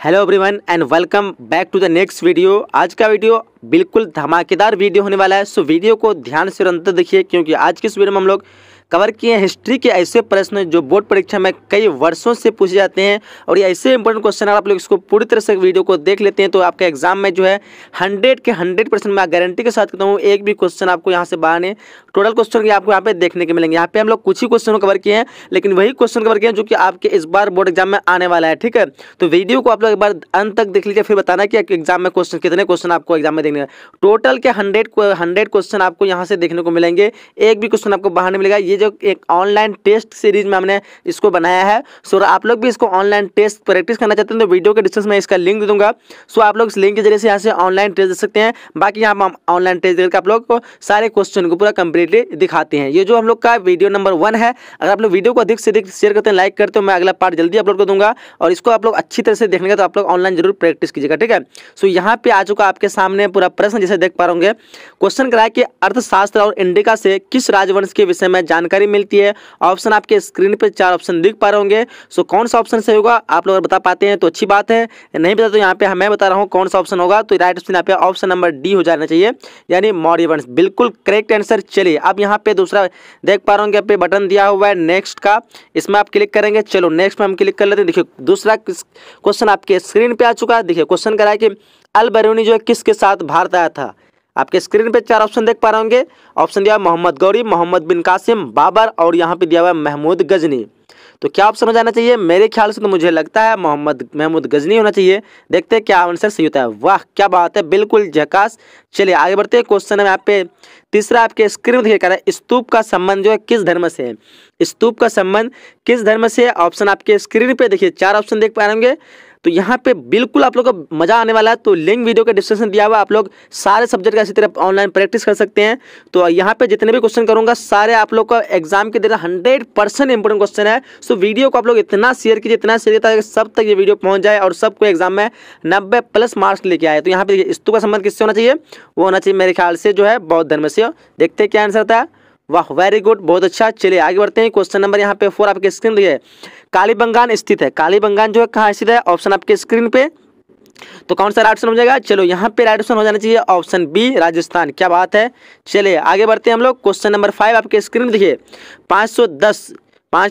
hello everyone and welcome back to the next video आज का video बिल्कुल धमाकेदार वीडियो होने वाला है सो वीडियो को ध्यान से अंतर देखिए क्योंकि आज के इस वीडियो में हम लोग कवर किए हैं हिस्ट्री के ऐसे प्रश्न जो बोर्ड परीक्षा में कई वर्षों से पूछे जाते हैं और ये ऐसे इंपॉर्टेंट क्वेश्चन आप लोग इसको पूरी तरह से वीडियो को देख लेते हैं तो आपके एग्जाम में जो है हंड्रेड के हंड्रेड परसेंट मैं गारंटी के साथ कहता हूँ एक भी क्वेश्चन आपको यहाँ से बाहर नहीं टोटल क्वेश्चन आपको यहाँ पे देखने के मिलेंगे यहाँ पे हम लोग कुछ ही क्वेश्चन कवर किए हैं लेकिन वही क्वेश्चन कवर किए हैं जो कि आपके इस बार बोर्ड एग्जाम में आने वाला है ठीक है तो वीडियो को आप लोग एक बार अंत तक देख लीजिए फिर बताना कि एग्जाम में क्वेश्चन कितने क्वेश्चन आपको एग्जाम में देखने टोटल के हंड्रेड हंड्रेड क्वेश्चन आपको यहाँ से देखने को मिलेंगे एक भी क्वेश्चन आपको बाहर नहीं मिलेगा ये जो एक ऑनलाइन टेस्ट सीरीज में हमने इसको बनाया है सो आप लोग भी इसको ऑनलाइन टेस्ट प्रैक्टिस करना चाहते हैं तो वीडियो के डिस्क्रिप्शन में इसका लिंक दे दूंगा सो आप लोग इस लिंक के जरिए से यहाँ से ऑनलाइन टेस्ट दे सकते हैं बाकी यहाँ हम ऑनलाइन टेस्ट देकर आप लोग को सारे क्वेश्चन को पूरा कंप्लीटली दिखाते हैं ये जो हम लोग का वीडियो नंबर वन है अगर आप लोग वीडियो को अधिक से अधिक शेयर करते हैं लाइक करते हो मैं अगला पार्ट जल्दी अपलोड कर दूंगा और इसको आप लोग अच्छी तरह से देखने का तो आप लोग ऑनलाइन जरूर प्रैक्टिस कीजिएगा ठीक है सो यहाँ पे आ चुका आपके सामने पूरा प्रश्न जैसे देख पा रहे क्वेश्चन कराया कि अर्थशास्त्र और इंडिका से किस राजवंश के विषय में जानकारी जानकारी मिलती है ऑप्शन आपके स्क्रीन पर चार ऑप्शन दिख पा रहे होंगे सो कौन सा ऑप्शन सही होगा आप लोग बता पाते हैं तो अच्छी बात है नहीं बता तो यहाँ पे मैं बता रहा हूँ कौन सा ऑप्शन होगा तो राइट ऑप्शन यहाँ पे ऑप्शन नंबर डी हो जाना चाहिए यानी मॉडिवंस बिल्कुल करेक्ट आंसर चलिए अब यहाँ पे दूसरा देख पा रहे होंगे पे बटन दिया हुआ है नेक्स्ट का इसमें आप क्लिक करेंगे चलो नेक्स्ट में हम क्लिक कर लेते हैं देखिए दूसरा क्वेश्चन आपके स्क्रीन पर आ चुका है देखिए क्वेश्चन कराए कि अल बरूनी जो है किसके साथ भारत आया था आपके स्क्रीन पे चार ऑप्शन देख पा रहे होंगे ऑप्शन दिया मोहम्मद गौरी मोहम्मद बिन कासिम बाबर और यहाँ पे दिया हुआ है महमूद गजनी तो क्या ऑप्शन हो जाना चाहिए मेरे ख्याल से तो मुझे लगता है मोहम्मद महमूद गजनी होना चाहिए देखते हैं क्या आंसर सही होता है वाह क्या बात है बिल्कुल झकास चलिए आगे बढ़ते हैं क्वेश्चन है आप पे तीसरा आपके स्क्रीन में देखिए कह रहा है स्तूप का संबंध जो है किस धर्म से है स्तूप का संबंध किस धर्म से है ऑप्शन आपके स्क्रीन पर देखिए चार ऑप्शन देख पा रहे होंगे तो यहाँ पे बिल्कुल आप लोग का मज़ा आने वाला है तो लिंक वीडियो का डिस्क्रिप्शन दिया हुआ आप लोग सारे सब्जेक्ट का इसी तरह ऑनलाइन प्रैक्टिस कर सकते हैं तो यहाँ पे जितने भी क्वेश्चन करूंगा सारे आप लोग का एग्जाम के तरह हंड्रेड परसेंट इंपॉर्टेंट क्वेश्चन है सो वीडियो को आप लोग इतना शेयर कीजिए इतना शेयर ताकि सब तक ये वीडियो पहुंच जाए और सबको एग्जाम में नब्बे प्लस मार्क्स लेके आए तो यहाँ पे स्तू तो का संबंध किससे होना चाहिए वो होना चाहिए मेरे ख्याल से जो है बौद्ध धर्म से देखते क्या आंसर था वाह वेरी गुड बहुत अच्छा चलिए आगे बढ़ते हैं क्वेश्चन नंबर यहाँ पे फोर आपके स्क्रीन पर काली बंगान स्थित है काली बंगान जो है कहाँ स्थित है ऑप्शन आपके स्क्रीन पे तो कौन सा राइट ऑप्शन हो जाएगा चलो यहाँ पे राइट ऑप्शन हो जाना चाहिए ऑप्शन बी राजस्थान क्या बात है चलिए आगे बढ़ते हैं हम लोग क्वेश्चन नंबर फाइव आपके स्क्रीन देखिए पाँच सौ दस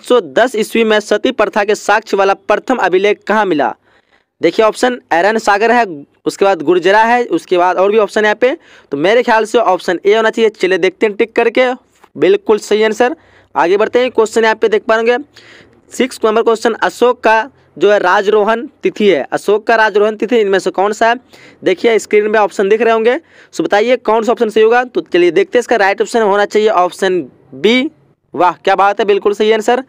सौ दस ईस्वी में सती प्रथा के साक्ष्य वाला प्रथम अभिलेख कहाँ मिला देखिए ऑप्शन एरन सागर है उसके बाद गुर्जरा है उसके बाद और भी ऑप्शन यहाँ पे तो मेरे ख्याल से ऑप्शन ए होना चाहिए चले देखते हैं टिक करके बिल्कुल सही आंसर आगे बढ़ते हैं क्वेश्चन यहाँ पे देख पाएंगे सिक्स नंबर क्वेश्चन अशोक का जो है राजरोहन तिथि है अशोक का राजरोहन तिथि इनमें से कौन सा है देखिए स्क्रीन पे ऑप्शन दिख रहे होंगे सो बताइए कौन सा ऑप्शन सही होगा तो चलिए देखते हैं इसका राइट ऑप्शन होना चाहिए ऑप्शन बी वाह क्या बात है बिल्कुल सही आंसर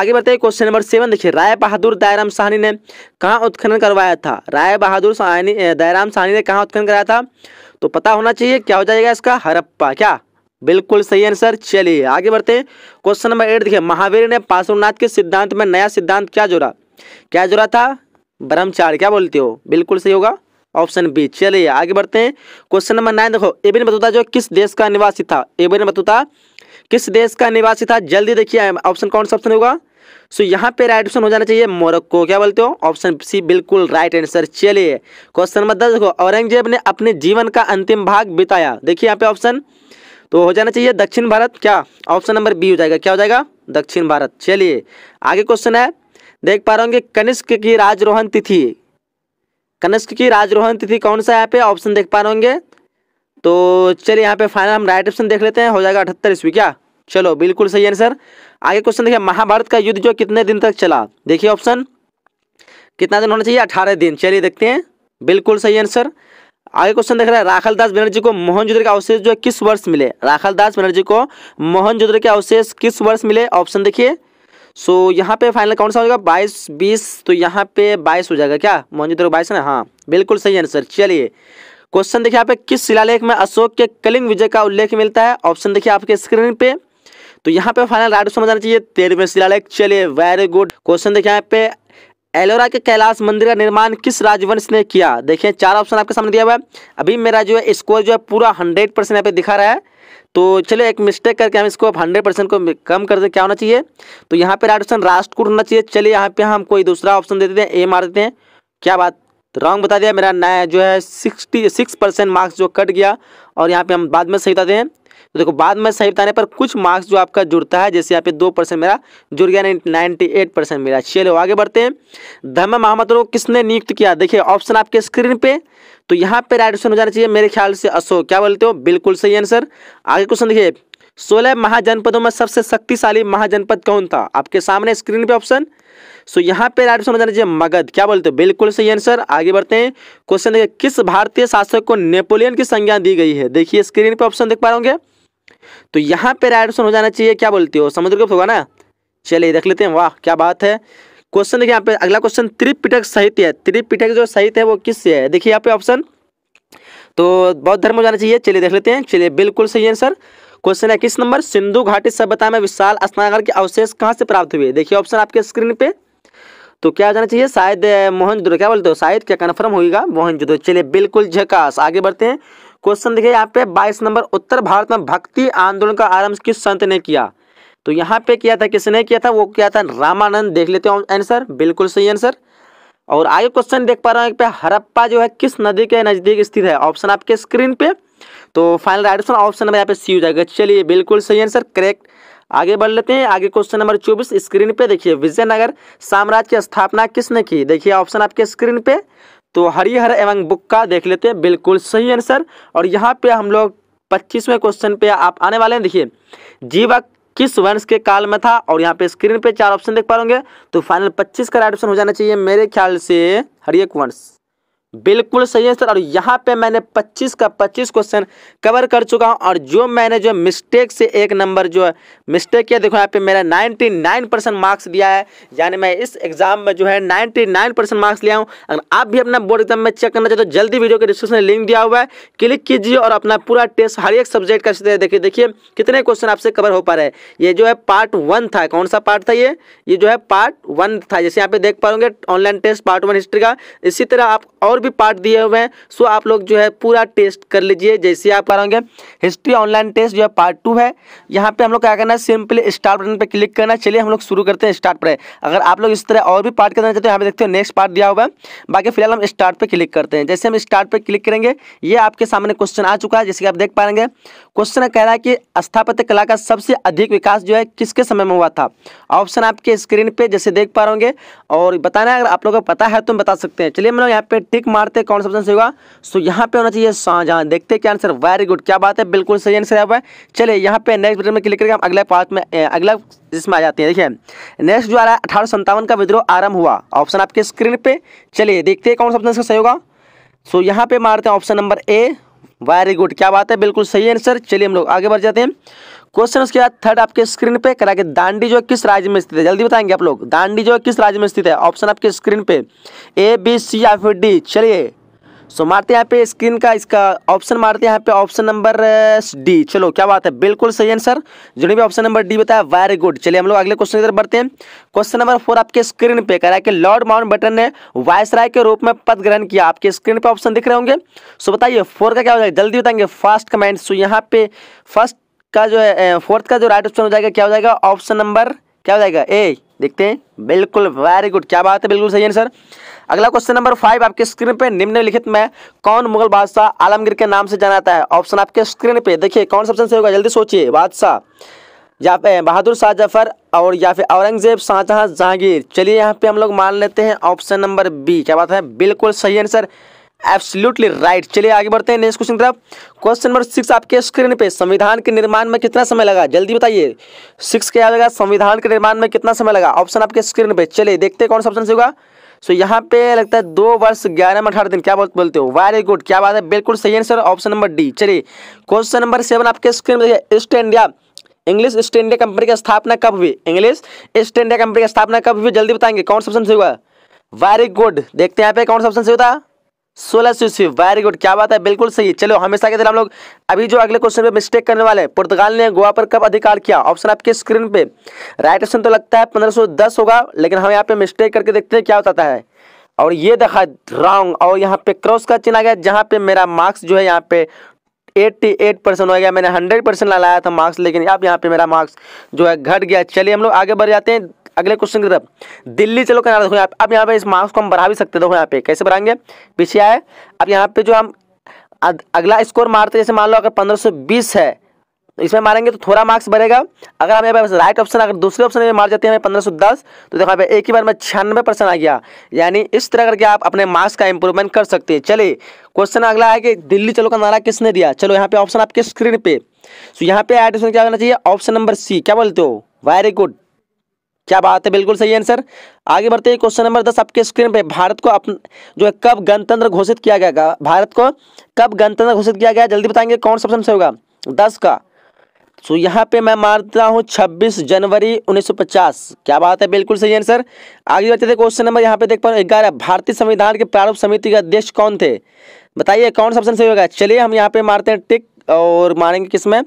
आगे बढ़ते हैं क्वेश्चन नंबर सेवन देखिए राय बहादुर दायराम साहनी ने कहाँ उत्खनन करवाया था राय बहादुर दयाराम दायराम साहनी ने कहाँ उत्खनन कराया था तो पता होना चाहिए क्या हो जाएगा इसका हरप्पा क्या बिल्कुल सही आंसर चलिए आगे बढ़ते हैं क्वेश्चन नंबर एट देखिए महावीर ने पार्श्वनाथ के सिद्धांत में नया सिद्धांत क्या जोड़ा क्या जोड़ा था ब्रह्मचार्य क्या बोलते हो बिल्कुल सही होगा ऑप्शन बी चलिए आगे बढ़ते हैं क्वेश्चन नंबर नाइन देखो एबिन बतूता जो किस देश का निवासी था एबिन बतूता किस देश का निवासी था जल्दी देखिए ऑप्शन कौन सा ऑप्शन होगा सो यहाँ पे राइट ऑप्शन हो जाना चाहिए मोरक्को क्या बोलते हो ऑप्शन सी बिल्कुल राइट आंसर चलिए क्वेश्चन नंबर दस देखो औरंगजेब ने अपने जीवन का अंतिम भाग बिताया देखिए यहाँ पे ऑप्शन तो हो जाना चाहिए दक्षिण भारत क्या ऑप्शन नंबर बी हो जाएगा क्या हो जाएगा दक्षिण भारत चलिए आगे क्वेश्चन है देख पा रहे होंगे कनिष्क की राजरोहन तिथि कनिष्क की राजरोहन तिथि कौन सा यहाँ पे ऑप्शन देख पा रहे होंगे तो चलिए यहाँ पे फाइनल हम राइट ऑप्शन देख लेते हैं हो जाएगा अठहत्तर ईस्वी क्या चलो बिल्कुल सही आंसर आगे क्वेश्चन देखिए महाभारत का युद्ध जो कितने दिन तक चला देखिए ऑप्शन कितना दिन होना चाहिए अठारह दिन चलिए देखते हैं बिल्कुल सही आंसर आगे क्वेश्चन देख रहा है राखल दास बनर्जी को मोहन के अवशेष जो है किस वर्ष मिले राखल दास बनर्जी को मोहन जोदड़े के अवशेष किस वर्ष मिले ऑप्शन देखिए सो so, यहाँ पे फाइनल कौन सा हो जाएगा बाईस बीस तो यहाँ पे बाईस हो जाएगा क्या मोहन जोदड़े बाईस है ना हाँ बिल्कुल सही आंसर चलिए क्वेश्चन देखिए यहाँ पे किस शिलालेख में अशोक के कलिंग विजय का उल्लेख मिलता है ऑप्शन देखिए आपके स्क्रीन पे तो यहाँ पे फाइनल राइट समझ आना चाहिए तेरहवें शिलालेख चलिए वेरी गुड क्वेश्चन देखिए यहाँ पे एलोरा के कैलाश मंदिर का निर्माण किस राजवंश ने किया देखिए चार ऑप्शन आपके सामने दिया हुआ है अभी मेरा जो है स्कोर जो है पूरा हंड्रेड परसेंट यहाँ पे दिखा रहा है तो चलो एक मिस्टेक करके हम इसको हंड्रेड परसेंट को कम कर दे क्या होना चाहिए तो यहाँ पे राइट ऑप्शन राष्ट्रकूट होना चाहिए चलिए यहाँ पे हम कोई दूसरा ऑप्शन दे देते हैं ए मार देते हैं क्या बात रॉन्ग बता दिया मेरा नया जो है सिक्सटी सिक्स परसेंट मार्क्स जो कट गया और यहाँ पे हम बाद में सही बताते हैं तो देखो बाद में सही बताने पर कुछ मार्क्स जो आपका जुड़ता है जैसे यहाँ पे दो परसेंट मेरा जुड़ गया नाइनटी एट परसेंट मेरा चलो आगे बढ़ते हैं धर्म महामत को किसने नियुक्त किया देखिए ऑप्शन आपके स्क्रीन पे तो यहाँ पे राइट ऑप्शन हो जाना चाहिए मेरे ख्याल से अशोक क्या बोलते हो बिल्कुल सही आंसर आगे क्वेश्चन देखिए सोलह महाजनपदों में सबसे शक्तिशाली महाजनपद कौन था आपके सामने स्क्रीन पे ऑप्शन सो यहाँ पे राइट ऑप्शन जाना चाहिए मगध क्या बोलते हो बिल्कुल सही आंसर आगे बढ़ते हैं क्वेश्चन देखिए किस भारतीय शासक को नेपोलियन की संज्ञा दी गई है देखिए स्क्रीन पे ऑप्शन देख पा रहे होंगे तो यहाँ पे राइट ऑप्शन हो जाना चाहिए क्या बोलते हो समुद्र गुप्त होगा ना चलिए देख लेते हैं वाह क्या बात है क्वेश्चन देखिए यहाँ पे अगला क्वेश्चन त्रिपिटक साहित्य है त्रिपिटक जो साहित्य है वो किस से है देखिए यहाँ पे ऑप्शन तो बौद्ध धर्म हो जाना चाहिए चलिए देख लेते हैं चलिए बिल्कुल सही है सर क्वेश्चन है किस नंबर सिंधु घाटी सभ्यता में विशाल स्नानगर के अवशेष कहाँ से प्राप्त हुए देखिए ऑप्शन आपके स्क्रीन पे तो क्या हो जाना चाहिए शायद मोहन क्या बोलते हो शायद क्या कन्फर्म होगा मोहन चलिए बिल्कुल झकास आगे बढ़ते हैं क्वेश्चन देखिए यहाँ पे बाईस नंबर उत्तर भारत में भक्ति आंदोलन का आरंभ किस संत ने किया तो यहाँ पे किया था किसने किया था वो किया था रामानंद देख लेते हैं आंसर बिल्कुल सही आंसर और आगे क्वेश्चन देख पा रहा हूँ हरप्पा जो है किस नदी के नज़दीक स्थित है ऑप्शन आपके स्क्रीन पे तो फाइनल ऑप्शन ऑप्शन नंबर यहाँ पे सी हो जाएगा चलिए बिल्कुल सही आंसर करेक्ट आगे बढ़ लेते हैं आगे क्वेश्चन नंबर चौबीस स्क्रीन पे देखिए विजयनगर साम्राज्य की स्थापना किसने की देखिए ऑप्शन आपके स्क्रीन पे तो हरिहर एवं बुक्का देख लेते हैं बिल्कुल सही आंसर और यहाँ पे हम लोग पच्चीसवें क्वेश्चन पे आप आने वाले हैं देखिए जीवक किस वंश के काल में था और यहाँ पे स्क्रीन पे चार ऑप्शन देख पा तो फाइनल पच्चीस का राइट ऑप्शन हो जाना चाहिए मेरे ख्याल से हरियक वंश बिल्कुल सही है सर और यहाँ पे मैंने 25 का 25 क्वेश्चन कवर कर चुका हूँ और जो मैंने जो मिस्टेक से एक नंबर जो है मिस्टेक किया देखो यहाँ पे मेरा 99 परसेंट मार्क्स दिया है यानी मैं इस एग्जाम में जो है 99 परसेंट मार्क्स लिया हूँ अगर आप भी अपना बोर्ड एग्जाम में चेक करना चाहते हो तो जल्दी वीडियो के डिस्क्रिप्शन में लिंक दिया हुआ है क्लिक कीजिए और अपना पूरा टेस्ट हर एक सब्जेक्ट का देखिए देखिए कितने क्वेश्चन आपसे कवर हो पा रहे ये जो है पार्ट वन था कौन सा पार्ट था ये ये जो है पार्ट वन था जैसे यहाँ पे देख पाओगे online test part one history का इसी तरह आप और भी पार्ट दिए हुए हैं सो आप लोग जो है पूरा टेस्ट कर लीजिए जैसे आप करेंगे हिस्ट्री ऑनलाइन टेस्ट जो है पार्ट टू है यहाँ पे हम लोग क्या करना है सिंपली स्टार्ट बटन पर क्लिक करना चलिए हम लोग शुरू करते हैं स्टार्ट पर अगर आप लोग इस तरह और भी पार्ट करना चाहते हो यहाँ पे देखते हो नेक्स्ट पार्ट दिया हुआ है बाकी फिलहाल हम स्टार्ट पर क्लिक करते हैं जैसे हम स्टार्ट पर क्लिक करेंगे ये आपके सामने क्वेश्चन आ चुका है जैसे कि आप देख पाएंगे क्वेश्चन कह रहा है कि स्थापत्य कला का सबसे अधिक विकास जो है किसके समय में हुआ था ऑप्शन आपके स्क्रीन पे जैसे देख पा रहे होंगे और बताना अगर आप लोगों को पता है तो बता सकते हैं चलिए मैं यहाँ पे टिक मारते हैं कौन सा ऑप्शन सही होगा सो यहाँ पे होना चाहिए शाहजहां देखते हैं क्या आंसर वेरी गुड क्या बात है बिल्कुल सही आंसर है चलिए यहाँ पे नेक्स्ट बटन में क्लिक करके हम अगले पार्ट में अगला जिसमें आ जाते हैं देखिए नेक्स्ट जो आ रहा है अठारह का विद्रोह आरंभ हुआ ऑप्शन आपके स्क्रीन पर चलिए देखते हैं कौन सा ऑप्शन सही होगा सो यहाँ पे मारते हैं option number A very good क्या बात है बिल्कुल सही आंसर चलिए हम लोग आगे बढ़ जाते हैं क्वेश्चन उसके बाद थर्ड आपके स्क्रीन पे करा के दांडी जो किस राज्य में स्थित है जल्दी बताएंगे आप लोग दांडी जो किस राज्य में स्थित है ऑप्शन आपके स्क्रीन पे ए बी सी या फिर डी चलिए सो मारते हैं यहाँ पे स्क्रीन का इसका ऑप्शन मारते हैं यहाँ पे ऑप्शन नंबर डी चलो क्या बात है बिल्कुल सही आंसर जिन्होंने भी ऑप्शन नंबर डी बताया वेरी गुड चलिए हम लोग अगले क्वेश्चन तरफ बढ़ते हैं क्वेश्चन नंबर फोर आपके स्क्रीन पे कह रहा है कि लॉर्ड माउंट बटन ने राय के रूप में पद ग्रहण किया आपके स्क्रीन पे ऑप्शन दिख रहे होंगे सो बताइए फोर का क्या हो जाएगा जल्दी बताएंगे फर्स्ट कमेंट सो यहाँ पे फर्स्ट का जो है फोर्थ का जो राइट ऑप्शन हो जाएगा क्या हो जाएगा ऑप्शन नंबर क्या हो जाएगा ए देखते हैं बिल्कुल वेरी गुड क्या बात है बिल्कुल सही सर अगला क्वेश्चन नंबर फाइव आपके स्क्रीन पे निम्नलिखित में कौन मुगल बादशाह आलमगीर के नाम से जाना जाता है ऑप्शन आपके स्क्रीन पे देखिए कौन सा ऑप्शन सही होगा जल्दी सोचिए बादशाह या बहादुर शाह जफर और या फिर औरंगजेब शाहजहां जहांगीर चलिए यहाँ पे हम लोग मान लेते हैं ऑप्शन नंबर बी क्या बात है बिल्कुल सही आंसर एब्सोल्युटली राइट चलिए आगे बढ़ते हैं नेक्स्ट क्वेश्चन तरफ क्वेश्चन नंबर सिक्स आपके स्क्रीन पे संविधान के निर्माण में कितना समय लगा जल्दी बताइए सिक्स क्या जाएगा संविधान के निर्माण में कितना समय लगा ऑप्शन आपके स्क्रीन पे चलिए देखते हैं कौन सा ऑप्शन से होगा सो so, यहाँ पे लगता है दो वर्ष ग्यारह में अठारह दिन क्या बोलते हो वेरी गुड क्या बात है बिल्कुल सही आंसर ऑप्शन नंबर डी चलिए क्वेश्चन नंबर सेवन आपके स्क्रीन पर East India English East India company की स्थापना कब हुई इंग्लिश ईस्ट इंडिया कंपनी की स्थापना कब हुई जल्दी बताएंगे कौन सा ऑप्शन से होगा वेरी गुड देखते हैं यहाँ पे कौन सा ऑप्शन से होता है सोलह सौ ईस्वी वेरी गुड क्या बात है बिल्कुल सही चलो हमेशा के तरह हम लोग अभी जो अगले क्वेश्चन पे मिस्टेक करने वाले हैं पुर्तगाल ने गोवा पर कब अधिकार किया ऑप्शन आपके स्क्रीन पे राइट ऑप्शन तो लगता है 1510 होगा लेकिन हम यहाँ पे मिस्टेक करके देखते हैं क्या बताता है और ये देखा रॉन्ग और यहाँ पे क्रॉस का चिन्ह आ गया जहाँ पे मेरा मार्क्स जो है यहाँ पे एट्टी एट परसेंट हो गया मैंने हंड्रेड परसेंट लाया था मार्क्स लेकिन अब यहाँ पे मेरा मार्क्स जो है घट गया चलिए हम लोग आगे बढ़ जाते हैं अगले क्वेश्चन की तरफ दिल्ली चलो कनाडा देखो यहाँ पे अब यहाँ पे इस मार्क्स को हम बढ़ा भी सकते देखो यहाँ पे कैसे बढ़ाएंगे पीछे आए अब यहाँ पे जो हम अगला स्कोर मारते जैसे मान लो अगर पंद्रह है इसमें मारेंगे तो थोड़ा मार्क्स बढ़ेगा अगर हम यहाँ पे राइट ऑप्शन अगर दूसरे ऑप्शन में मार जाते हैं हमें पंद्रह सौ दस तो देखो यहाँ एक ही बार में छियानवे परसेंट आ गया यानी इस तरह करके आप अपने मार्क्स का इंप्रूवमेंट कर सकते हैं चलिए क्वेश्चन अगला है कि दिल्ली चलो का नारा किसने दिया चलो यहाँ पे ऑप्शन आपके स्क्रीन पे सो यहाँ पे एडिशन क्या करना चाहिए ऑप्शन नंबर सी क्या बोलते हो वेरी गुड क्या बात है बिल्कुल सही आंसर आगे बढ़ते हैं क्वेश्चन नंबर दस आपके स्क्रीन पे भारत को अपन जो है कब गणतंत्र घोषित किया गया भारत को कब गणतंत्र घोषित किया गया जल्दी बताएंगे कौन सा ऑप्शन से होगा दस का सो यहाँ पे मैं मारता हूँ 26 जनवरी 1950 क्या बात है बिल्कुल सही आंसर आगे बढ़ते थे क्वेश्चन नंबर यहाँ पे देख पा रहे ग्यारह भारतीय संविधान के प्रारूप समिति के अध्यक्ष कौन थे बताइए कौन सा ऑप्शन सही होगा चलिए हम यहाँ पे मारते हैं टिक और मारेंगे किसमें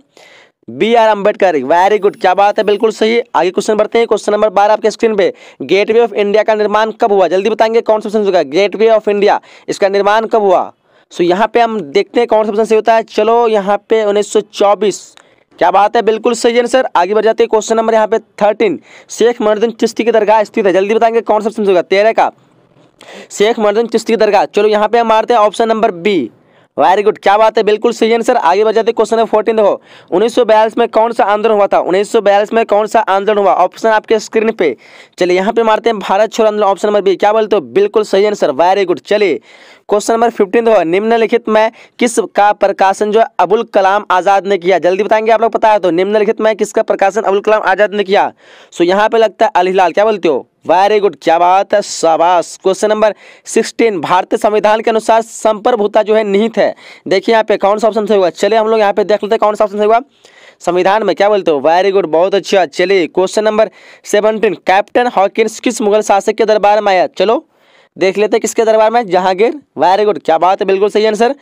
B R Ambedkar very good क्या बात है बिल्कुल सही आगे क्वेश्चन बढ़ते हैं क्वेश्चन नंबर बारह आपके स्क्रीन पे गेटवे ऑफ इंडिया का निर्माण कब हुआ जल्दी बताएंगे कौन सा ऑप्शन होगा गेटवे ऑफ इंडिया इसका निर्माण कब हुआ सो so, यहाँ पे हम देखते हैं कौन सा ऑप्शन सही होता है चलो यहाँ पे उन्नीस क्या बात है बिल्कुल सही है सर आगे बढ़ जाते हैं क्वेश्चन नंबर यहाँ पे थर्टीन शेख मर्दन चिश्ती की दरगाह स्थित है जल्दी बताएंगे कौन सा ऑप्शन होगा तेरह का शेख मर्दन चिश्ती की दरगाह चलो यहाँ पे हम मारते हैं option number B very good क्या बात है बिल्कुल सही है सर आगे बढ़ जाते हैं क्वेश्चन नंबर फोर्टीन देखो उन्नीस में कौन सा आंदोलन हुआ था उन्नीस में कौन सा आंदोलन हुआ ऑप्शन आपके स्क्रीन पे चलिए यहाँ पे मारते हैं भारत छोड़ो आंदोलन ऑप्शन नंबर बी क्या बोलते हो बिल्कुल सही है सर वेरी गुड चलिए क्वेश्चन नंबर फिफ्टीन देखो निम्नलिखित में किस का प्रकाशन जो है अबुल कलाम आजाद ने किया जल्दी बताएंगे आप लोग पता है तो निम्नलिखित में किसका प्रकाशन अबुल कलाम आजाद ने किया सो यहाँ पे लगता है अलीलाल क्या बोलते हो वेरी गुड क्या बात है शाबाश क्वेश्चन नंबर सिक्सटीन भारतीय संविधान के अनुसार संप्रभुता जो है निहित है देखिए यहाँ पे कौन सा ऑप्शन सही हुआ चलिए हम लोग यहाँ पे देख लेते हैं कौन सा ऑप्शन सही हुआ संविधान में क्या बोलते हो वेरी गुड बहुत अच्छा चलिए question number seventeen captain Hawkins किस मुगल शासक के दरबार में आया चलो देख लेते हैं किसके दरबार में जहांगीर वेरी गुड क्या बात है बिल्कुल सही आंसर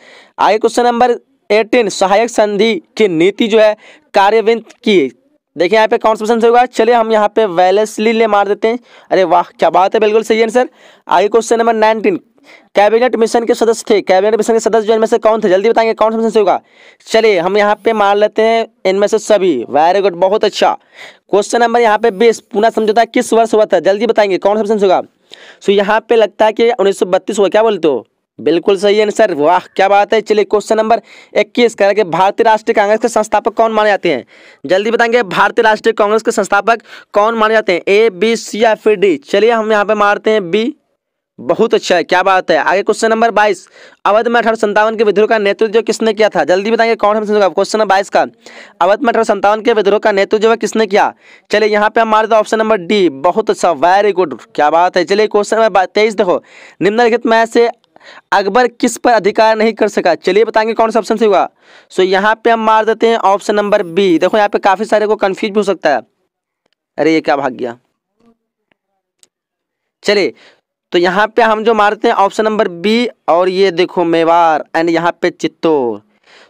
आगे क्वेश्चन नंबर एटीन सहायक संधि की नीति जो है कार्यविंत की देखिए यहाँ पे कौन सा आंसर होगा चलिए हम यहाँ पे वेलेसली ले मार देते हैं अरे वाह क्या बात है बिल्कुल सही आंसर आगे question number nineteen cabinet mission के सदस्य थे कैबिनेट मिशन के सदस्य जो इनमें से कौन थे जल्दी बताएंगे कौन सा होगा चलिए हम यहाँ पे मार लेते हैं इनमें से सभी वेरी गुड बहुत अच्छा क्वेश्चन नंबर यहाँ पे बीस पुनः समझौता किस वर्ष हुआ था जल्दी बताएंगे कौन सा होगा सो यहाँ पे लगता है कि उन्नीस सौ क्या बोलते हो बिल्कुल सही आंसर वाह क्या बात है चलिए क्वेश्चन नंबर इक्कीस कह रहे हैं भारतीय राष्ट्रीय कांग्रेस के संस्थापक कौन माने जाते हैं जल्दी बताएंगे भारतीय राष्ट्रीय कांग्रेस के संस्थापक कौन माने जाते हैं ए बी सी या फिर डी चलिए हम यहाँ पे मारते हैं बी बहुत अच्छा है क्या बात है आगे क्वेश्चन नंबर बाईस अवध में अठारह संतावन के विद्रोह का नेतृत्व जो किसने किया था जल्दी बताएंगे कौन हम क्वेश्चन नंबर बाईस का अवध में अठारह संतावन के विद्रोह का नेतृत्व जो है किसने किया चलिए यहाँ पे हम मार दो ऑप्शन नंबर डी बहुत अच्छा वेरी गुड क्या बात है चलिए क्वेश्चन नंबर तेईस देखो निम्नलिखित में से अकबर किस पर अधिकार नहीं कर सका चलिए बताएंगे कौन सा ऑप्शन से हुआ सो यहाँ पे हम मार देते हैं ऑप्शन नंबर बी देखो यहाँ पे काफ़ी सारे को कन्फ्यूज हो सकता है अरे ये क्या भाग गया चलिए तो यहाँ पे हम जो मारते हैं ऑप्शन नंबर बी और ये देखो मेवार एंड यहाँ पे चित्तौर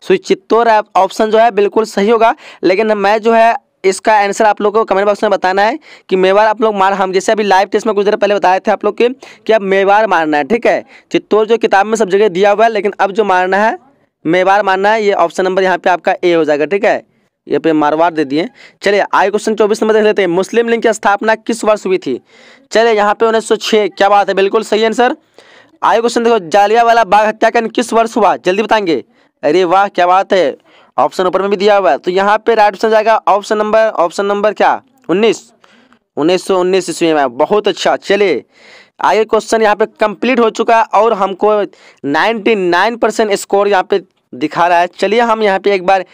सो चित्तौर ऑप्शन जो है बिल्कुल सही होगा लेकिन मैं जो है इसका आंसर आप लोगों को कमेंट बॉक्स में बताना है कि मेवार आप लोग मार हम जैसे अभी लाइव टेस्ट में कुछ देर पहले बताए थे आप लोग के कि अब मेवार मारना है ठीक है चित्तौर जो किताब में सब जगह दिया हुआ है लेकिन अब जो मारना है मेवार मारना है ये ऑप्शन नंबर यहाँ पे आपका ए हो जाएगा ठीक है ये पे मारवाड़ दे दिए चलिए आगे क्वेश्चन चौबीस नंबर देख लेते हैं मुस्लिम लीग की स्थापना किस वर्ष हुई थी चलिए यहाँ पे उन्नीस क्या बात है बिल्कुल सही आंसर आगे क्वेश्चन देखो जालिया वाला बाघ हत्याकांड किस वर्ष हुआ जल्दी बताएंगे अरे वाह क्या बात है ऑप्शन ऊपर में भी दिया हुआ है तो यहाँ पे राइट ऑप्शन जाएगा ऑप्शन नंबर ऑप्शन नंबर क्या उन्नीस उन्नीस सौ उन्नीस ईस्वी में बहुत अच्छा चलिए आगे क्वेश्चन यहाँ पे कंप्लीट हो चुका है और हमको 99 परसेंट स्कोर यहाँ पे दिखा रहा है चलिए हम यहाँ पे एक बार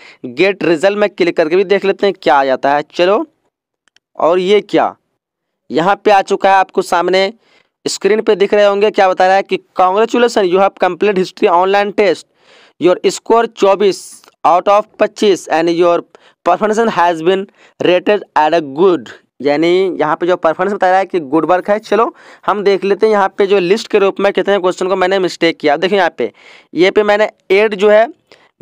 गेट रिजल्ट में क्लिक करके भी देख लेते हैं क्या आ जाता है चलो और ये क्या यहाँ पे आ चुका है आपको सामने स्क्रीन पे दिख रहे होंगे क्या बता रहा है कि congratulation you have complete history online test your score चौबीस आउट ऑफ पच्चीस and your performance has been rated at a good यानी यहाँ पे जो परफॉर्मेंस बता रहा है कि गुड वर्क है चलो हम देख लेते हैं यहाँ पे जो लिस्ट के रूप में कितने क्वेश्चन को मैंने मिस्टेक किया देखिए यहाँ पे ये पे मैंने एड जो है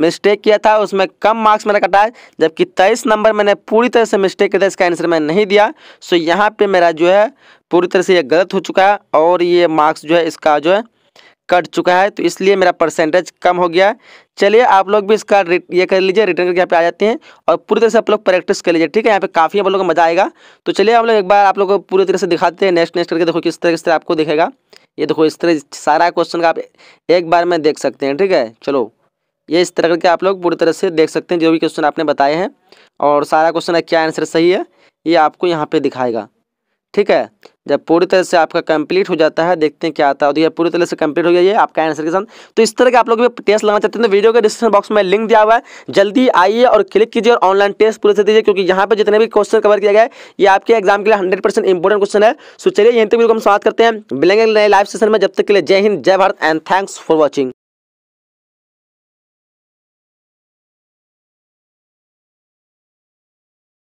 मिस्टेक किया था उसमें कम मार्क्स मैंने कटा है जबकि तेईस नंबर मैंने पूरी तरह से मिस्टेक किया था इसका आंसर मैंने नहीं दिया सो यहाँ पर मेरा जो है पूरी तरह से ये गलत हो चुका है और ये मार्क्स जो है इसका जो है कट चुका है तो इसलिए मेरा परसेंटेज कम हो गया चलिए आप लोग भी इसका ये कर लीजिए रिटर्न करके यहाँ पे आ जाते हैं और पूरी तरह से आप लोग प्रैक्टिस कर लीजिए ठीक है यहाँ पे काफ़ी आप लोगों को मजा आएगा तो चलिए हम लोग एक बार आप लोग को पूरी तरह से दिखाते हैं नेक्स्ट नेक्स्ट करके देखो किस तरह किस तरह आपको दिखेगा ये देखो इस तरह सारा क्वेश्चन का आप एक बार में देख सकते हैं ठीक है चलो ये इस तरह करके आप लोग पूरी तरह से देख सकते हैं जो भी क्वेश्चन आपने बताए हैं और सारा क्वेश्चन का क्या आंसर सही है ये आपको यहाँ पर दिखाएगा ठीक है जब पूरी तरह से आपका कंप्लीट हो जाता है देखते हैं क्या आता है और पूरी तरह से कंप्लीट हो गया ये आपका आंसर के साथ तो इस तरह के आप लोग भी टेस्ट लगाना चाहते हैं तो वीडियो के डिस्क्रिप्शन बॉक्स में लिंक दिया हुआ है जल्दी आइए और क्लिक कीजिए और ऑनलाइन टेस्ट पूरे से दीजिए क्योंकि यहाँ पर जितने भी क्वेश्चन कवर किया गया है ये आपके एग्जाम के लिए हंड्रेड परसेंट इंपॉर्टेंट क्वेश्चन है सो चलिए यहीं तक हम समाप्त करते हैं मिलेंगे नए लाइव सेशन में जब तक के लिए जय हिंद जय Bharat and thanks for watching